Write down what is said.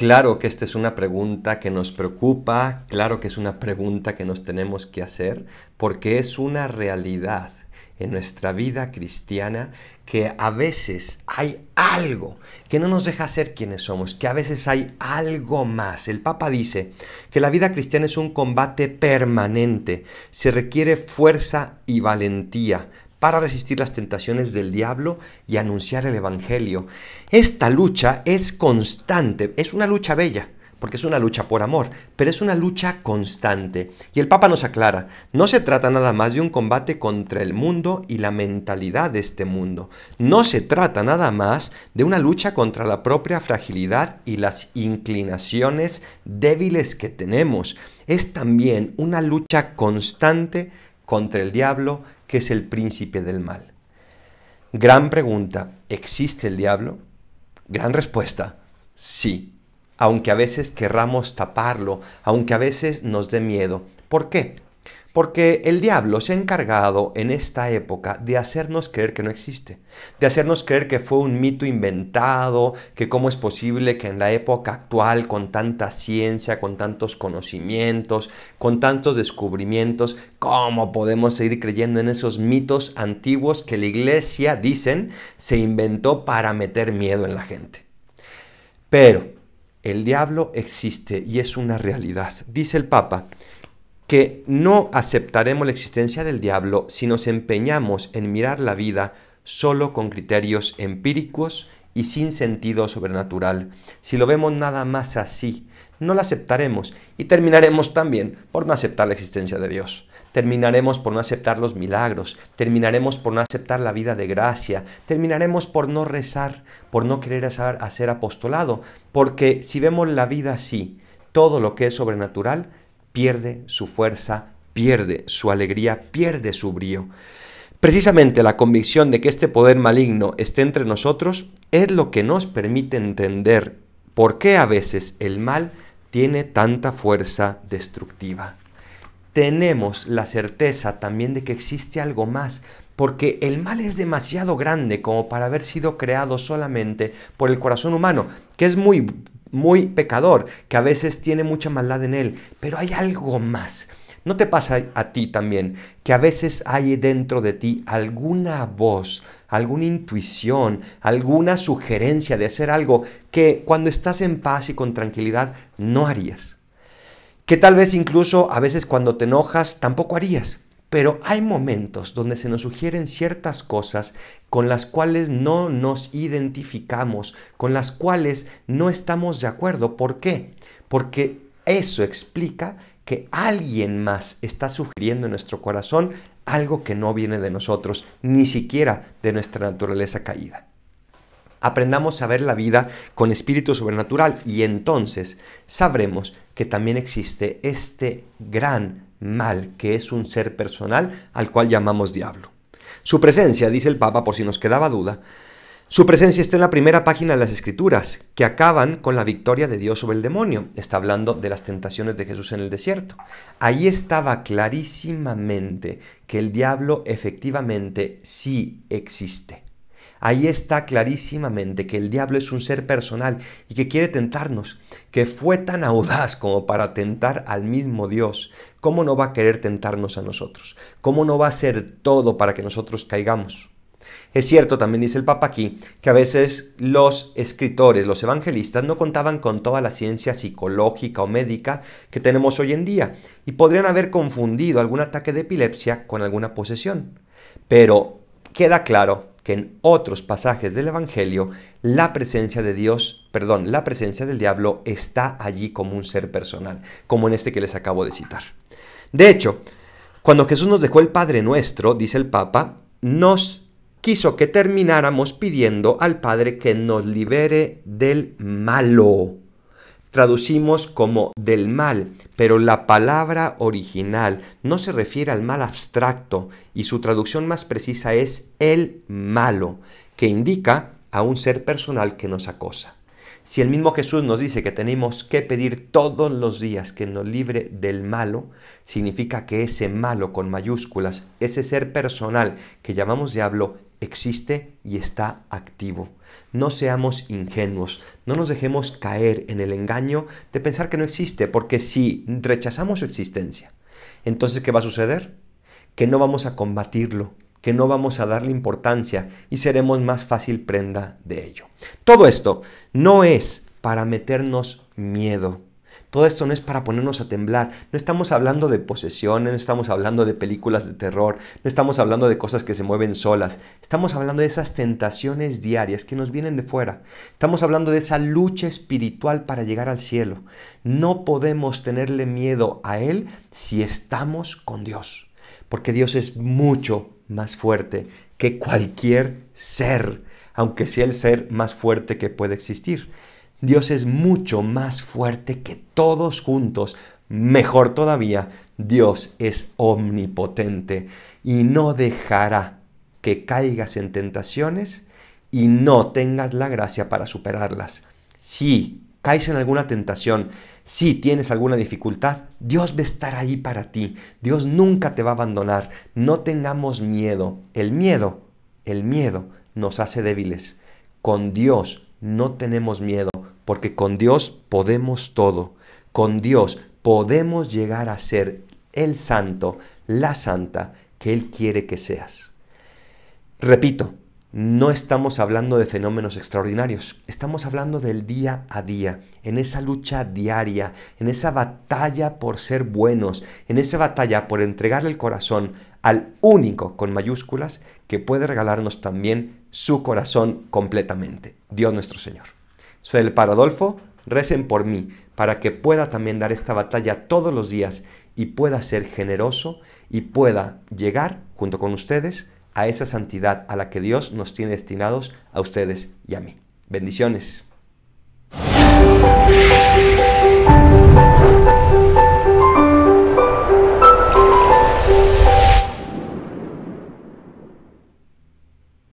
Claro que esta es una pregunta que nos preocupa, claro que es una pregunta que nos tenemos que hacer, porque es una realidad en nuestra vida cristiana que a veces hay algo que no nos deja ser quienes somos, que a veces hay algo más. El Papa dice que la vida cristiana es un combate permanente, se requiere fuerza y valentía, para resistir las tentaciones del diablo y anunciar el Evangelio. Esta lucha es constante, es una lucha bella, porque es una lucha por amor, pero es una lucha constante. Y el Papa nos aclara, no se trata nada más de un combate contra el mundo y la mentalidad de este mundo, no se trata nada más de una lucha contra la propia fragilidad y las inclinaciones débiles que tenemos, es también una lucha constante contra el diablo que es el príncipe del mal. Gran pregunta, ¿existe el diablo? Gran respuesta, sí, aunque a veces querramos taparlo, aunque a veces nos dé miedo. ¿Por qué? Porque el diablo se ha encargado en esta época de hacernos creer que no existe, de hacernos creer que fue un mito inventado, que cómo es posible que en la época actual, con tanta ciencia, con tantos conocimientos, con tantos descubrimientos, cómo podemos seguir creyendo en esos mitos antiguos que la iglesia, dicen, se inventó para meter miedo en la gente. Pero el diablo existe y es una realidad. Dice el Papa, que no aceptaremos la existencia del diablo si nos empeñamos en mirar la vida solo con criterios empíricos y sin sentido sobrenatural. Si lo vemos nada más así, no la aceptaremos y terminaremos también por no aceptar la existencia de Dios. Terminaremos por no aceptar los milagros, terminaremos por no aceptar la vida de gracia, terminaremos por no rezar, por no querer hacer apostolado, porque si vemos la vida así, todo lo que es sobrenatural pierde su fuerza, pierde su alegría, pierde su brío. Precisamente la convicción de que este poder maligno esté entre nosotros es lo que nos permite entender por qué a veces el mal tiene tanta fuerza destructiva. Tenemos la certeza también de que existe algo más, porque el mal es demasiado grande como para haber sido creado solamente por el corazón humano, que es muy muy pecador, que a veces tiene mucha maldad en él, pero hay algo más. ¿No te pasa a ti también que a veces hay dentro de ti alguna voz, alguna intuición, alguna sugerencia de hacer algo que cuando estás en paz y con tranquilidad no harías? Que tal vez incluso a veces cuando te enojas tampoco harías. Pero hay momentos donde se nos sugieren ciertas cosas con las cuales no nos identificamos, con las cuales no estamos de acuerdo. ¿Por qué? Porque eso explica que alguien más está sugiriendo en nuestro corazón algo que no viene de nosotros, ni siquiera de nuestra naturaleza caída aprendamos a ver la vida con espíritu sobrenatural y entonces sabremos que también existe este gran mal, que es un ser personal al cual llamamos diablo. Su presencia, dice el Papa por si nos quedaba duda, su presencia está en la primera página de las Escrituras, que acaban con la victoria de Dios sobre el demonio. Está hablando de las tentaciones de Jesús en el desierto. Ahí estaba clarísimamente que el diablo efectivamente sí existe. Ahí está clarísimamente que el diablo es un ser personal y que quiere tentarnos, que fue tan audaz como para tentar al mismo Dios. ¿Cómo no va a querer tentarnos a nosotros? ¿Cómo no va a hacer todo para que nosotros caigamos? Es cierto, también dice el Papa aquí, que a veces los escritores, los evangelistas, no contaban con toda la ciencia psicológica o médica que tenemos hoy en día y podrían haber confundido algún ataque de epilepsia con alguna posesión. Pero queda claro que en otros pasajes del Evangelio la presencia de Dios, perdón, la presencia del diablo está allí como un ser personal, como en este que les acabo de citar. De hecho, cuando Jesús nos dejó el Padre nuestro, dice el Papa, nos quiso que termináramos pidiendo al Padre que nos libere del malo traducimos como del mal, pero la palabra original no se refiere al mal abstracto y su traducción más precisa es el malo, que indica a un ser personal que nos acosa. Si el mismo Jesús nos dice que tenemos que pedir todos los días que nos libre del malo, significa que ese malo con mayúsculas, ese ser personal que llamamos diablo, existe y está activo. No seamos ingenuos, no nos dejemos caer en el engaño de pensar que no existe, porque si rechazamos su existencia, entonces ¿qué va a suceder? Que no vamos a combatirlo, que no vamos a darle importancia y seremos más fácil prenda de ello. Todo esto no es para meternos miedo, todo esto no es para ponernos a temblar. No estamos hablando de posesiones, no estamos hablando de películas de terror, no estamos hablando de cosas que se mueven solas. Estamos hablando de esas tentaciones diarias que nos vienen de fuera. Estamos hablando de esa lucha espiritual para llegar al cielo. No podemos tenerle miedo a Él si estamos con Dios. Porque Dios es mucho más fuerte que cualquier ser, aunque sea el ser más fuerte que puede existir. Dios es mucho más fuerte que todos juntos. Mejor todavía, Dios es omnipotente y no dejará que caigas en tentaciones y no tengas la gracia para superarlas. Si caes en alguna tentación, si tienes alguna dificultad, Dios va a estar ahí para ti. Dios nunca te va a abandonar. No tengamos miedo. El miedo, el miedo nos hace débiles. Con Dios no tenemos miedo porque con Dios podemos todo. Con Dios podemos llegar a ser el santo, la santa que Él quiere que seas. Repito, no estamos hablando de fenómenos extraordinarios, estamos hablando del día a día, en esa lucha diaria, en esa batalla por ser buenos, en esa batalla por entregar el corazón al único con mayúsculas que puede regalarnos también su corazón completamente, Dios nuestro Señor. Soy el Paradolfo, recen por mí para que pueda también dar esta batalla todos los días y pueda ser generoso y pueda llegar junto con ustedes a esa santidad a la que Dios nos tiene destinados a ustedes y a mí. Bendiciones.